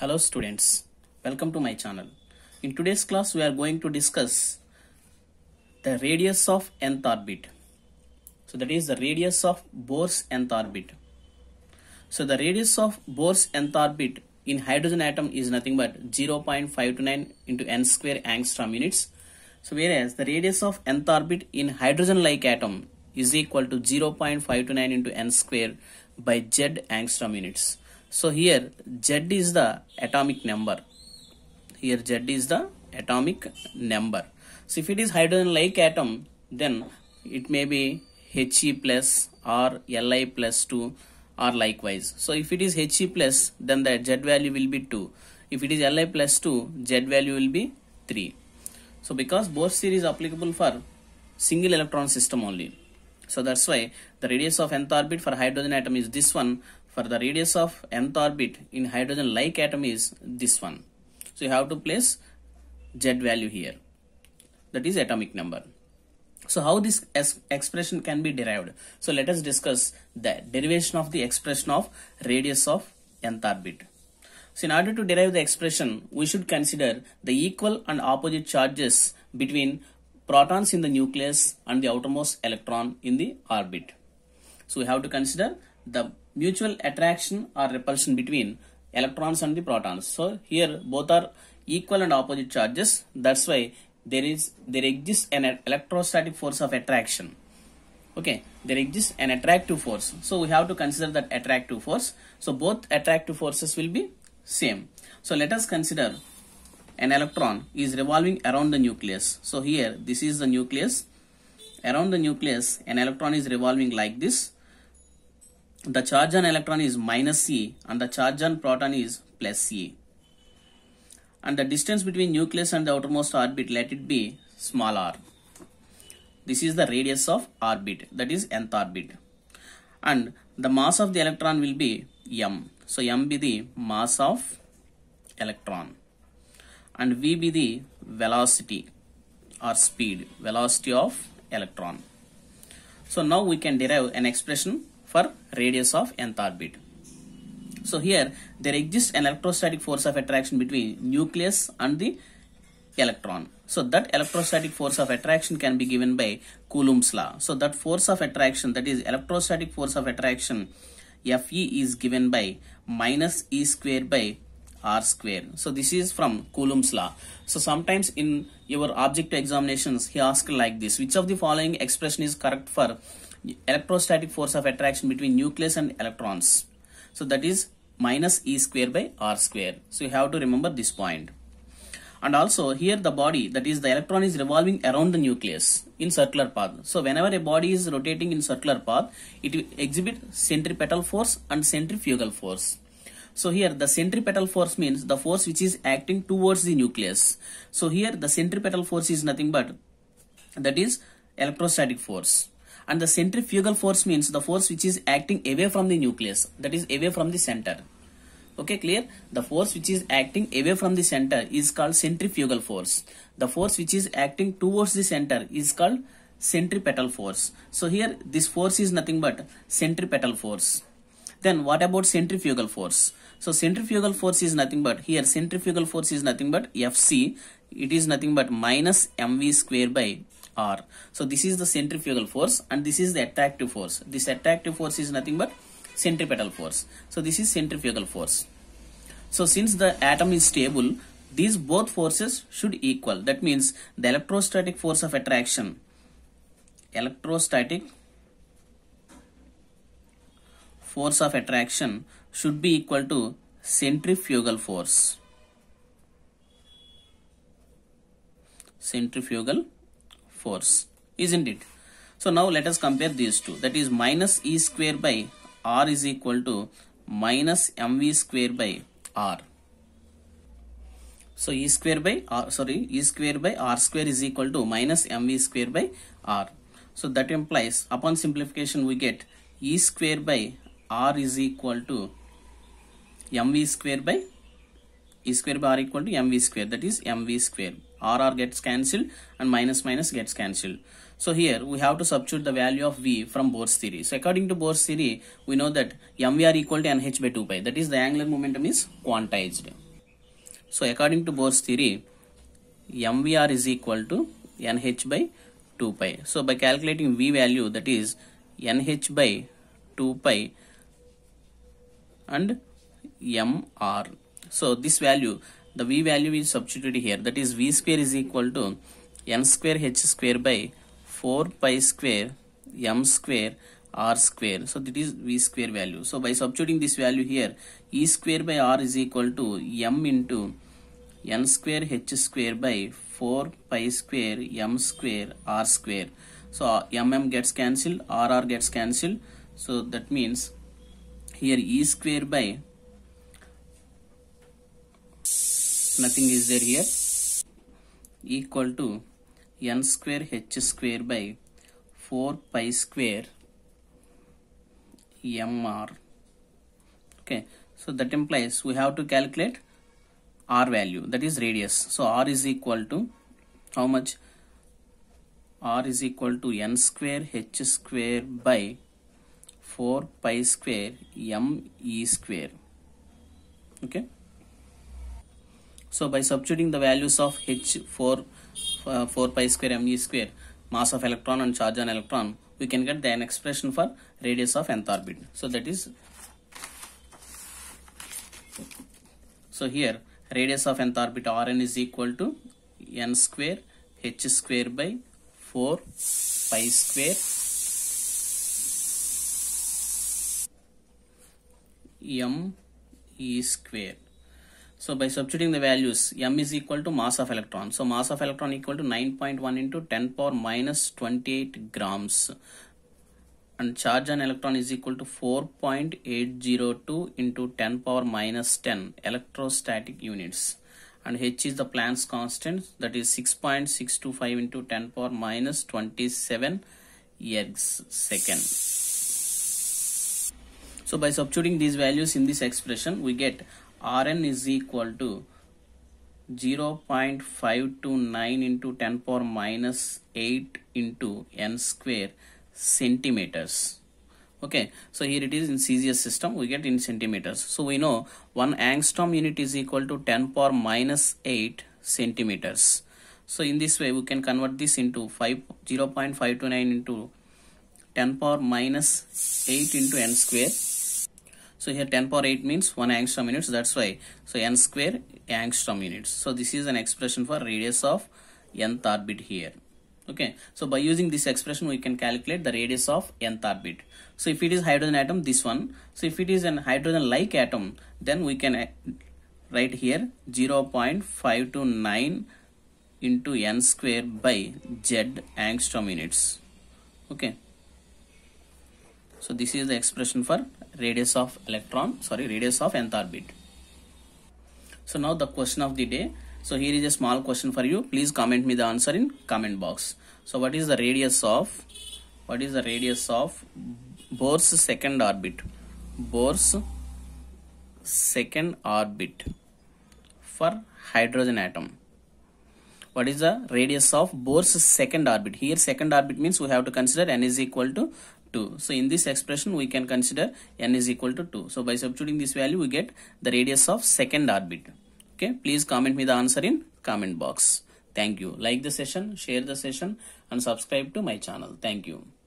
Hello students, welcome to my channel. In today's class we are going to discuss the radius of nth orbit. So that is the radius of Bohr's nth orbit. So the radius of Bohr's nth orbit in hydrogen atom is nothing but 0.529 into n square angstrom units. So whereas the radius of nth orbit in hydrogen-like atom is equal to 0.529 into n square by z angstrom units. So here Z is the atomic number. Here Z is the atomic number. So if it is hydrogen-like atom, then it may be He plus or Li plus 2 or likewise. So if it is He plus, then the Z value will be 2. If it is Li plus 2, Z value will be 3. So because Bohr series is applicable for single electron system only. So that's why the radius of nth orbit for hydrogen atom is this one for the radius of nth orbit in hydrogen like atom is this one. So you have to place z value here. That is atomic number. So how this expression can be derived? So let us discuss the derivation of the expression of radius of nth orbit. So in order to derive the expression, we should consider the equal and opposite charges between protons in the nucleus and the outermost electron in the orbit. So we have to consider the mutual attraction or repulsion between electrons and the protons. So here both are equal and opposite charges. That's why there is there exists an electrostatic force of attraction. Okay, there exists an attractive force. So we have to consider that attractive force. So both attractive forces will be same. So let us consider an electron is revolving around the nucleus. So here this is the nucleus. Around the nucleus an electron is revolving like this the charge on electron is minus C and the charge on proton is plus C. And the distance between nucleus and the outermost orbit let it be small r. This is the radius of orbit that is nth orbit. And the mass of the electron will be m. So m be the mass of electron and v be the velocity or speed velocity of electron. So now we can derive an expression for radius of nth orbit. So here there exists an electrostatic force of attraction between nucleus and the electron. So that electrostatic force of attraction can be given by Coulomb's law. So that force of attraction that is electrostatic force of attraction Fe is given by minus E square by R square. So this is from Coulomb's law. So sometimes in your object examinations he asks like this which of the following expression is correct for electrostatic force of attraction between nucleus and electrons. So that is minus E square by R square. So you have to remember this point. And also here the body that is the electron is revolving around the nucleus in circular path. So whenever a body is rotating in circular path, it will exhibit centripetal force and centrifugal force. So here the centripetal force means the force which is acting towards the nucleus. So here the centripetal force is nothing but that is electrostatic force and the centrifugal force means the force which is acting away from the nucleus that is away from the center okay clear the force which is acting away from the center is called centrifugal force the force which is acting towards the center is called centripetal force so here this force is nothing but centripetal force then what about centrifugal force so centrifugal force is nothing but here centrifugal force is nothing but fc it is nothing but minus mv square by r so this is the centrifugal force and this is the attractive force this attractive force is nothing but centripetal force so this is centrifugal force so since the atom is stable these both forces should equal that means the electrostatic force of attraction electrostatic force of attraction should be equal to centrifugal force centrifugal force, isn't it? So now let us compare these two. That is minus E square by R is equal to minus mv square by R. So E square by R, sorry, E square by R square is equal to minus mv square by R. So that implies upon simplification we get E square by R is equal to mv square by E square by R equal to mv square that is mv square RR gets cancelled and minus minus gets cancelled. So here we have to substitute the value of V from Bohr's theory. So according to Bohr's theory, we know that mvr equal to nh by 2 pi. That is the angular momentum is quantized. So according to Bohr's theory, mvr is equal to nh by 2 pi. So by calculating V value that is nh by 2 pi and mr. So this value the v value is substituted here that is v square is equal to n square h square by 4 pi square m square r square so that is v square value so by substituting this value here e square by r is equal to m into n square h square by 4 pi square m square r square so mm gets cancelled rr gets cancelled so that means here e square by nothing is there here equal to n square h square by 4 pi square mr okay so that implies we have to calculate r value that is radius so r is equal to how much r is equal to n square h square by 4 pi square m e square okay so by substituting the values of h for uh, 4 pi square mg square mass of electron and charge on electron we can get an expression for radius of nth orbit. So that is so here radius of nth orbit Rn is equal to n square h square by 4 pi square m e square so by substituting the values, m is equal to mass of electron. So mass of electron equal to 9.1 into 10 power minus 28 grams. And charge on electron is equal to 4.802 into 10 power minus 10 electrostatic units. And h is the Planck's constant that is 6.625 into 10 power minus 27 ergs second. So by substituting these values in this expression, we get Rn is equal to 0 0.529 into 10 power minus 8 into n square centimeters okay so here it is in cgs system we get in centimeters so we know one angstrom unit is equal to 10 power minus 8 centimeters so in this way we can convert this into 5 0 0.529 into 10 power minus 8 into n square so here 10 power 8 means 1 angstrom units. That's why. So n square angstrom units. So this is an expression for radius of nth orbit here. Okay. So by using this expression, we can calculate the radius of nth orbit. So if it is hydrogen atom, this one. So if it is an hydrogen-like atom, then we can uh, write here 0.529 into n square by z angstrom units. Okay. So this is the expression for radius of electron, sorry, radius of nth orbit. So now the question of the day. So here is a small question for you. Please comment me the answer in comment box. So what is the radius of, what is the radius of Bohr's second orbit? Bohr's second orbit for hydrogen atom what is the radius of Bohr's second orbit. Here second orbit means we have to consider n is equal to 2. So in this expression we can consider n is equal to 2. So by substituting this value we get the radius of second orbit. Okay, please comment me the answer in comment box. Thank you. Like the session, share the session and subscribe to my channel. Thank you.